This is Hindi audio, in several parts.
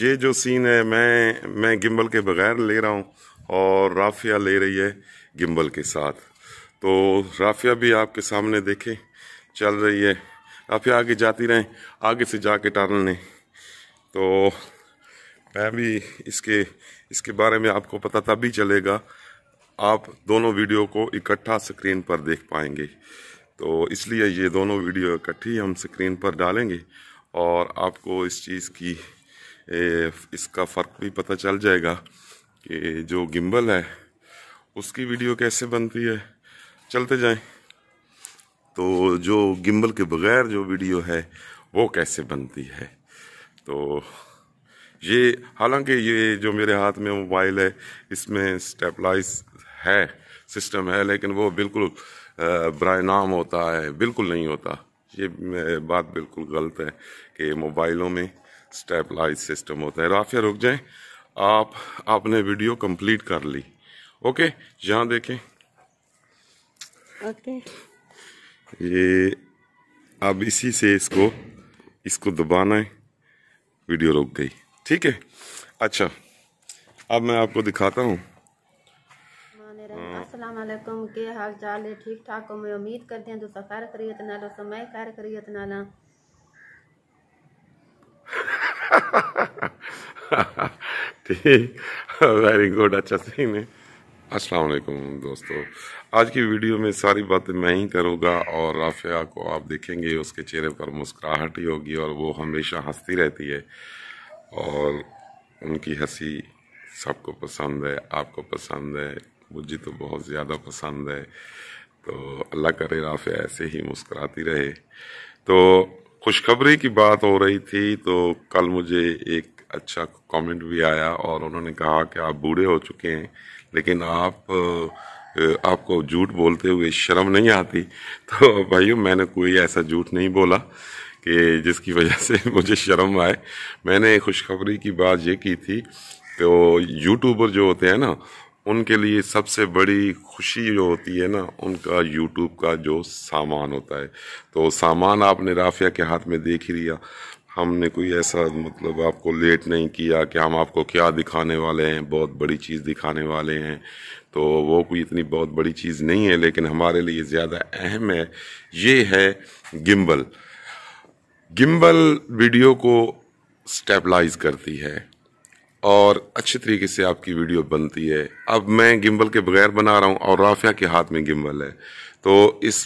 ये जो सीन है मैं मैं गिम्बल के बगैर ले रहा हूँ और राफिया ले रही है गिम्बल के साथ तो राफिया भी आपके सामने देखे चल रही है राफिया आगे जाती रहें आगे से जाके टाल लें तो मैं भी इसके इसके बारे में आपको पता तभी चलेगा आप दोनों वीडियो को इकट्ठा स्क्रीन पर देख पाएंगे तो इसलिए ये दोनों वीडियो इकट्ठी हम स्क्रीन पर डालेंगे और आपको इस चीज़ की इसका फ़र्क भी पता चल जाएगा कि जो गिम्बल है उसकी वीडियो कैसे बनती है चलते जाएं तो जो गिम्बल के बगैर जो वीडियो है वो कैसे बनती है तो ये हालांकि ये जो मेरे हाथ में मोबाइल है इसमें स्टेपलाइज है सिस्टम है लेकिन वो बिल्कुल बर नाम होता है बिल्कुल नहीं होता ये बात बिल्कुल गलत है कि मोबाइलों में स्टेबलाइज सिस्टम होता है राफिया रुक जाए आप आपने वीडियो कंप्लीट कर ली ओके यहाँ देखें ओके ये अब इसी से इसको इसको दबाना है वीडियो रुक गई ठीक है अच्छा अब मैं आपको दिखाता हूँ असलम के हाल चाल ठीक ठाक हो मैं उम्मीद करते हैं तुसा तो खैर खरीत ना समय खैर खरीत ना ठीक वेरी गुड अच्छा सही है अस्सलाम वालेकुम दोस्तों आज की वीडियो में सारी बातें मैं ही करूँगा और राफिया को आप देखेंगे उसके चेहरे पर मुस्कुराहट ही होगी और वो हमेशा हंसती रहती है और उनकी हंसी सबको पसंद है आपको पसंद है मुझे तो बहुत ज़्यादा पसंद है तो अल्लाह करे राफिया ऐसे ही मुस्कुराती रहे तो खुशखबरी की बात हो रही थी तो कल मुझे एक अच्छा कमेंट भी आया और उन्होंने कहा कि आप बूढ़े हो चुके हैं लेकिन आप आपको झूठ बोलते हुए शर्म नहीं आती तो भाइयों मैंने कोई ऐसा झूठ नहीं बोला कि जिसकी वजह से मुझे शर्म आए मैंने खुशखबरी की बात ये की थी तो यूट्यूबर जो होते हैं ना उनके लिए सबसे बड़ी खुशी जो होती है ना उनका यूट्यूब का जो सामान होता है तो सामान आपने राफिया के हाथ में देख ही लिया हमने कोई ऐसा मतलब आपको लेट नहीं किया कि हम आपको क्या दिखाने वाले हैं बहुत बड़ी चीज़ दिखाने वाले हैं तो वो कोई इतनी बहुत बड़ी चीज़ नहीं है लेकिन हमारे लिए ज़्यादा अहम है ये है गिम्बल गिम्बल वीडियो को स्टेबलाइज करती है और अच्छे तरीके से आपकी वीडियो बनती है अब मैं गिम्बल के बगैर बना रहा हूँ और राफिया के हाथ में गिम्बल है तो इस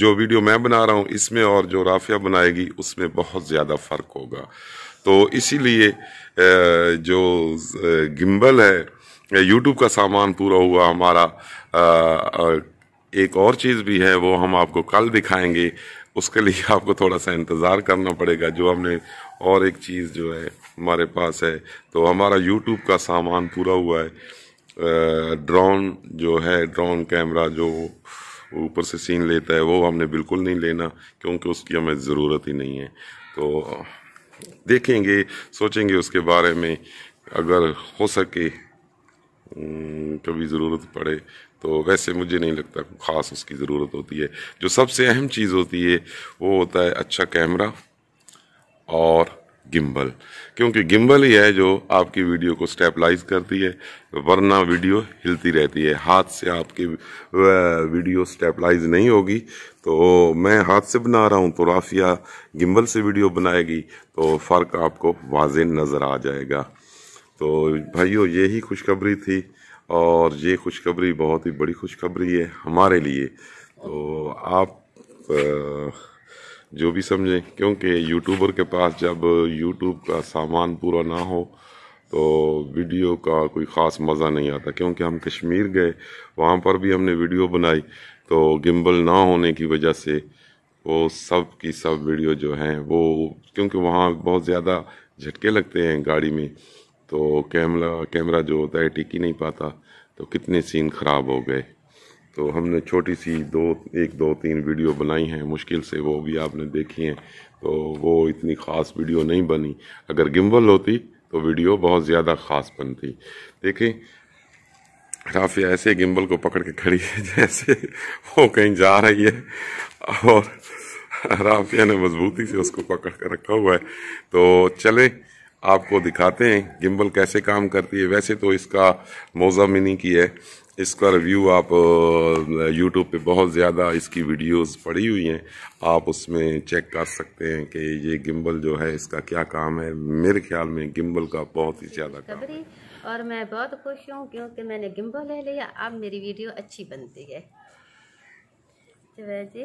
जो वीडियो मैं बना रहा हूँ इसमें और जो राफिया बनाएगी उसमें बहुत ज़्यादा फ़र्क होगा तो इसीलिए जो गिम्बल है यूट्यूब का सामान पूरा हुआ हमारा एक और चीज़ भी है वो हम आपको कल दिखाएंगे उसके लिए आपको थोड़ा सा इंतज़ार करना पड़ेगा जो हमने और एक चीज़ जो है हमारे पास है तो हमारा यूट्यूब का सामान पूरा हुआ है ड्रोन जो है ड्रोन कैमरा जो ऊपर से सीन लेता है वो हमने बिल्कुल नहीं लेना क्योंकि उसकी हमें ज़रूरत ही नहीं है तो देखेंगे सोचेंगे उसके बारे में अगर हो सके कभी ज़रूरत पड़े तो वैसे मुझे नहीं लगता ख़ास उसकी ज़रूरत होती है जो सबसे अहम चीज़ होती है वो होता है अच्छा कैमरा और गिम्बल क्योंकि गिम्बल ही है जो आपकी वीडियो को स्टेबलाइज करती है वरना वीडियो हिलती रहती है हाथ से आपकी वीडियो स्टेबलाइज नहीं होगी तो मैं हाथ से बना रहा हूँ तो राफिया गिम्बल से वीडियो बनाएगी तो फ़र्क आपको वाज नज़र आ जाएगा तो भाइयों यही खुशखबरी थी और ये खुशखबरी बहुत ही बड़ी खुशखबरी है हमारे लिए तो आप जो भी समझें क्योंकि यूट्यूबर के पास जब यूट्यूब का सामान पूरा ना हो तो वीडियो का कोई ख़ास मज़ा नहीं आता क्योंकि हम कश्मीर गए वहाँ पर भी हमने वीडियो बनाई तो गिम्बल ना होने की वजह से वो सब की सब वीडियो जो हैं वो क्योंकि वहाँ बहुत ज़्यादा झटके लगते हैं गाड़ी में तो कैमरा कैमरा जो होता है टिक ही नहीं पाता तो कितने सीन ख़राब हो गए तो हमने छोटी सी दो एक दो तीन वीडियो बनाई हैं मुश्किल से वो भी आपने देखी हैं तो वो इतनी ख़ास वीडियो नहीं बनी अगर गिम्बल होती तो वीडियो बहुत ज़्यादा ख़ास बनती देखें राफिया ऐसे गिम्बल को पकड़ के खड़ी है जैसे वो कहीं जा रही है और राफिया ने मजबूती से उसको पकड़ कर रखा हुआ है तो चले आपको दिखाते हैं गिम्बल कैसे काम करती है वैसे तो इसका मौजा मिनी की है इसका रिव्यू आप यूट्यूब पे बहुत ज़्यादा इसकी वीडियोस पड़ी हुई हैं आप उसमें चेक कर सकते हैं कि ये गिम्बल जो है इसका क्या काम है मेरे ख्याल में गिम्बल का बहुत ही ज़्यादा काम है और मैं बहुत खुश हूँ क्योंकि मैंने गिम्बल ले लिया अब मेरी वीडियो अच्छी बनती है जी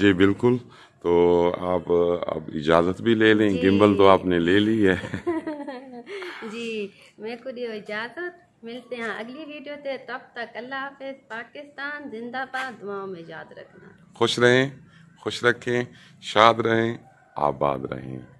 जी बिल्कुल तो आप अब इजाज़त भी ले लें गिम्बल तो आपने ले ली है जी मैं को दियो इजाज़त मिलते हैं अगली वीडियो से तब तक अल्लाह हाफिज पाकिस्तान जिंदाबाद दुआओं में याद रखना खुश रहें खुश रखें शाद रहें आबाद रहें